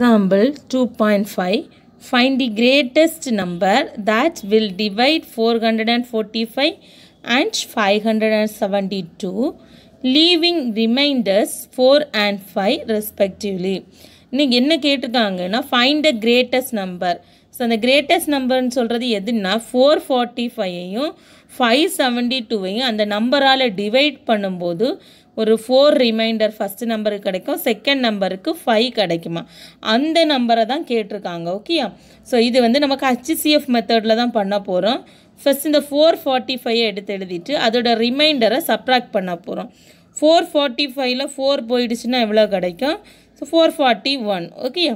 Example 2.5 Find the greatest number that will divide 445 and 572 leaving reminders 4 and 5 respectively. இன்றைக்கி என்ன கேட்டிருக்காங்கன்னா find the greatest number so அந்த greatest நம்பர்னு சொல்கிறது எதுன்னா ஃபோர் ஃபார்ட்டி ஃபைவையும் ஃபைவ் செவன்ட்டி டூவையும் அந்த நம்பரால் டிவைட் பண்ணும்போது ஒரு ஃபோர் ரிமைண்டர் ஃபஸ்ட்டு நம்பருக்கு கிடைக்கும் செகண்ட் நம்பருக்கு ஃபைவ் கிடைக்குமா அந்த நம்பரை தான் கேட்டிருக்காங்க ஓகேயா ஸோ இது வந்து நமக்கு ஹச்சிசிஎஃப் மெத்தடில் தான் பண்ண போகிறோம் ஃபஸ்ட் இந்த ஃபோர் ஃபார்ட்டி ஃபைவ் எடுத்து எழுதிட்டு அதோட ரிமைண்டரை சப்ராக்ட் பண்ண போகிறோம் ஃபோர் ஃபார்ட்டி ஃபைவ்ல ஃபோர் போயிடுச்சுன்னா எவ்வளோ கிடைக்கும் so four forty one okay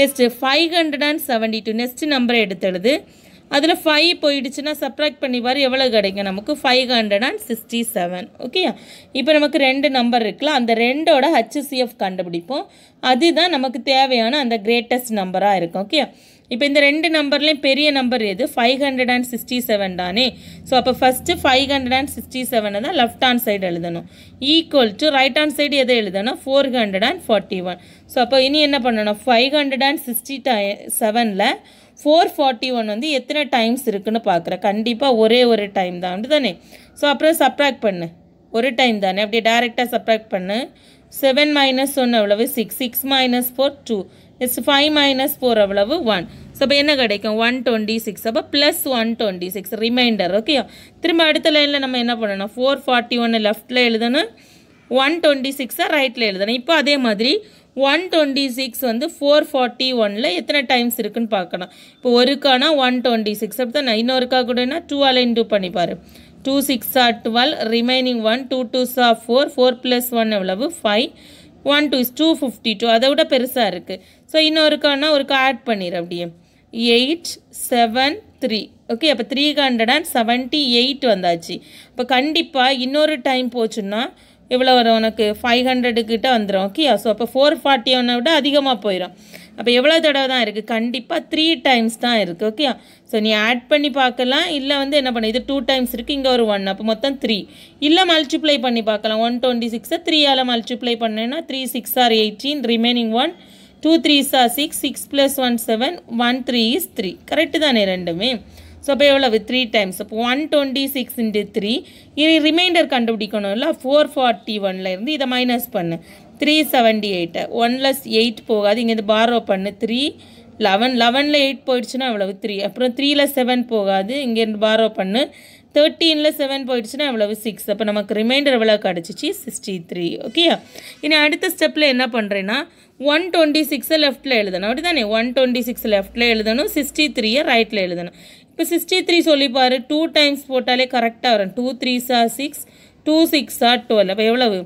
next five hundred and seventy two next நம்பரை எடுத்து எழுது அதில் ஃபைவ் போயிடுச்சுன்னா சப்ராக்ட் பண்ணி பாரு எவ்வளோ கிடைக்கும் நமக்கு five hundred and sixty seven ஓகேயா இப்போ நமக்கு ரெண்டு நம்பர் இருக்குல்ல அந்த ரெண்டோட ஹெச்சிசிஎஃப் கண்டுபிடிப்போம் அதுதான் நமக்கு தேவையான அந்த கிரேட்டஸ்ட் நம்பராக இருக்கும் ஓகேயா இப்போ இந்த ரெண்டு நம்பர்லேயும் பெரிய நம்பர் எது five hundred and sixty seven தானே ஸோ அப்போ first five hundred and sixty செவனை தான் லெஃப்ட் ஹேண்ட் சைடு எழுதணும் equal to right hand side எதை எழுதணும் four hundred and forty one so அப்போ இனி என்ன பண்ணணும் ஃபைவ் ஹண்ட்ரட் அண்ட் சிக்ஸ்டி செவனில் ஃபோர் ஃபார்ட்டி ஒன் வந்து எத்தனை டைம்ஸ் இருக்குன்னு பார்க்குறேன் கண்டிப்பாக ஒரே ஒரு டைம் தான் வந்து தானே ஸோ அப்புறம் சப்ராக்ட் பண்ணு ஒரு டைம் தானே அப்படியே டேரெக்டாக சப்ராக்ட் பண்ணு செவன் மைனஸ் ஒன் அவ்வளவு six six minus four two it's five minus four அவ்வளவு ஒன் ஸோ அப்போ என்ன கிடைக்கும் ஒன் டுவெண்ட்டி சிக்ஸ் அப்போ plus one twenty six reminder okay திரும்ப அடுத்த லைனில் நம்ம என்ன பண்ணணும் ஃபோர் ஃபார்ட்டி ஒன்று லெஃப்ட்டில் எழுதணும் ஒன் டுவெண்ட்டி சிக்ஸாக ரைட்டில் எழுதணும் இப்போ அதே மாதிரி ஒன் டுவெண்ட்டி சிக்ஸ் வந்து ஃபோர் ஃபார்ட்டி ஒனில் எத்தனை டைம்ஸ் இருக்குன்னு பார்க்கணும் இப்போ ஒருக்கானா ஒன் டுவெண்ட்டி சிக்ஸ் அப்படி தான் இன்னொருக்கா கூடனா டூ அலைன் டூ பண்ணிப்பார் two six are twelve remaining one two two சா ஃபோர் ஃபோர் ப்ளஸ் ஒன் எவ்வளவு five one two is two fifty two அதை விட பெருசாக இருக்குது ஸோ இன்னொருக்கானா ஒருக்கா ஆட் பண்ணிடு அப்படியே எயிட் செவன் த்ரீ ஓகே அப்போ three hundred and seventy eight வந்தாச்சு இப்போ கண்டிப்பாக இன்னொரு டைம் போச்சுன்னா இவ்வளோ வரும் உனக்கு ஃபைவ் ஹண்ட்ரடுக்கிட்ட வந்துடும் ஓகே ஸோ அப்போ ஃபோர் ஃபார்ட்டி ஒன்னை விட அதிகமாக போயிடும் அப்போ எவ்வளோ தடவை தான் இருக்குது கண்டிப்பாக த்ரீ டைம்ஸ் தான் இருக்குது ஓகே ஸோ நீ ஆட் பண்ணி பார்க்கலாம் இல்லை வந்து என்ன பண்ண இது டூ டைம்ஸ் இருக்குது இங்கே ஒரு ஒன் அப்போ மொத்தம் த்ரீ இல்லை மல்டிப்ளை பண்ணி பார்க்கலாம் ஒன் டுவெண்ட்டி சிக்ஸை த்ரீயால் மல்டிப்ளை பண்ணேன்னா three six are eighteen remaining one two three are six six plus one seven one three is three correct தானே ரெண்டுமே ஸோ அப்போ எவ்வளவு த்ரீ டைம்ஸ் அப்போ one twenty six into three இனி ரிமைண்டர் கண்டுபிடிக்கணும்ல ஃபோர் ஃபார்ட்டி ஒன்லேருந்து இதை மைனஸ் பண்ணு three seventy eight one plus eight போகாது இங்கேருந்து பாரோ பண்ணு த்ரீ லெவன் லெவனில் எயிட் போயிடுச்சுன்னா அவ்வளவு த்ரீ அப்புறம் த்ரீயில் செவன் போகாது இங்கேருந்து பாரோ பண்ணு தேர்ட்டீனில் செவன் போயிடுச்சுன்னா எவ்வளவு சிக்ஸ் அப்போ நமக்கு ரிமைண்டர் எவ்வளோ கிடச்சிச்சு சிக்ஸ்டி த்ரீ ஓகேயா இனி அடுத்த ஸ்டெப்பில் என்ன பண்ணுறேன்னா ஒன் டுவெண்ட்டி சிக்ஸை லெஃப்ட்டில் எழுதணும் அப்படி தானே ஒன் டுவெண்ட்டி சிக்ஸ் லெஃப்ட்டில் எழுதணும் சிக்ஸ்டி த்ரீயை ரைட்டில் எழுதணும் இப்போ சிக்ஸ்டி த்ரீ சொல்லிப்பார் டூ டைம்ஸ் போட்டாலே கரெக்டாக வரும் டூ த்ரீ சா சிக்ஸ் டூ சிக்ஸா டுவெல் அப்போ எவ்வளவு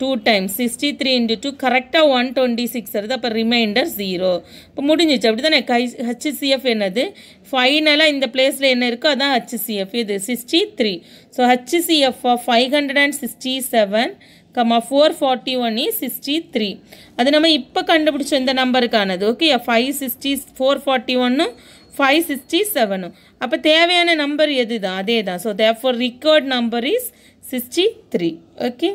two times sixty three into two கரெக்டாக ஒன் டுவெண்ட்டி சிக்ஸ் வருது அப்போ ரிமைண்டர் ஜீரோ இப்போ முடிஞ்சிச்சு அப்படி தானே கை ஹச்சிசிஎஃப் என்னது ஃபைனலாக இந்த பிளேஸில் என்ன இருக்கோ அதான் ஹச்சிசிஎஃப் இது sixty three so HCF of five hundred and sixty seven comma four forty one is sixty three அது நம்ம இப்போ கண்டுபிடிச்ச இந்த நம்பருக்கானது okay five sixty four forty ஒன்னு ஃபைவ் சிக்ஸ்டி செவனும் அப்போ தேவையான நம்பர் எது தான் அதே தான் so therefore required number is sixty three okay